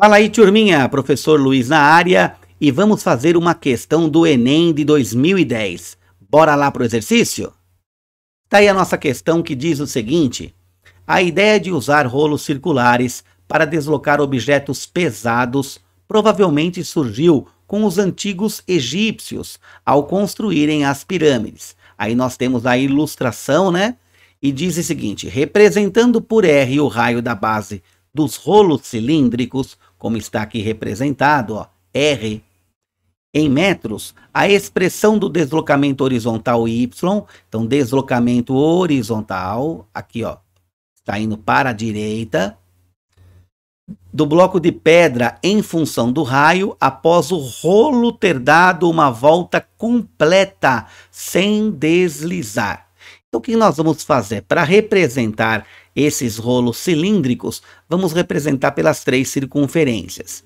Fala aí, turminha, professor Luiz na área e vamos fazer uma questão do Enem de 2010. Bora lá pro exercício? Está aí a nossa questão que diz o seguinte: a ideia é de usar rolos circulares para deslocar objetos pesados provavelmente surgiu com os antigos egípcios ao construírem as pirâmides. Aí nós temos a ilustração, né? E diz o seguinte: representando por R o raio da base dos rolos cilíndricos, como está aqui representado, ó, R. Em metros, a expressão do deslocamento horizontal Y, então deslocamento horizontal, aqui ó, está indo para a direita, do bloco de pedra em função do raio após o rolo ter dado uma volta completa sem deslizar. Então, o que nós vamos fazer? Para representar esses rolos cilíndricos, vamos representar pelas três circunferências.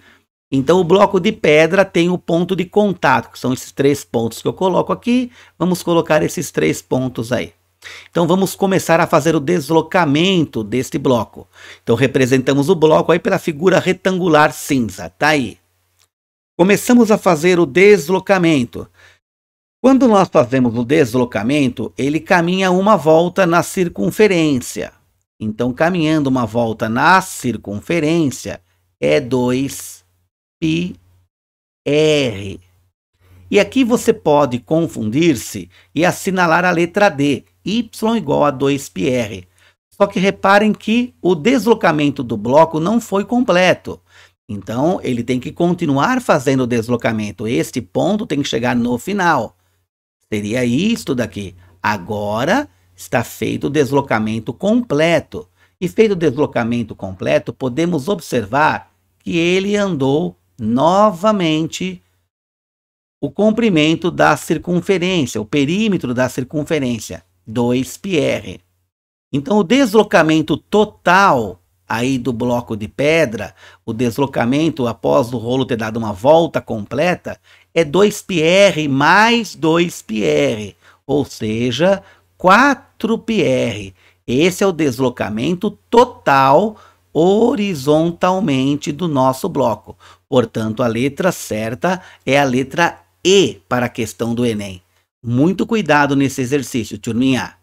Então, o bloco de pedra tem o ponto de contato, que são esses três pontos que eu coloco aqui. Vamos colocar esses três pontos aí. Então, vamos começar a fazer o deslocamento deste bloco. Então, representamos o bloco aí pela figura retangular cinza, tá aí. Começamos a fazer o deslocamento. Quando nós fazemos o deslocamento, ele caminha uma volta na circunferência. Então, caminhando uma volta na circunferência é 2πr. E aqui você pode confundir-se e assinalar a letra D, y igual a 2πr. Só que reparem que o deslocamento do bloco não foi completo. Então, ele tem que continuar fazendo o deslocamento. Este ponto tem que chegar no final. Teria isto daqui. Agora está feito o deslocamento completo. E feito o deslocamento completo, podemos observar que ele andou novamente o comprimento da circunferência, o perímetro da circunferência, 2πr. Então, o deslocamento total aí do bloco de pedra, o deslocamento após o rolo ter dado uma volta completa, é 2 pr mais 2 pr ou seja, 4 pr Esse é o deslocamento total horizontalmente do nosso bloco. Portanto, a letra certa é a letra E para a questão do Enem. Muito cuidado nesse exercício, turminha.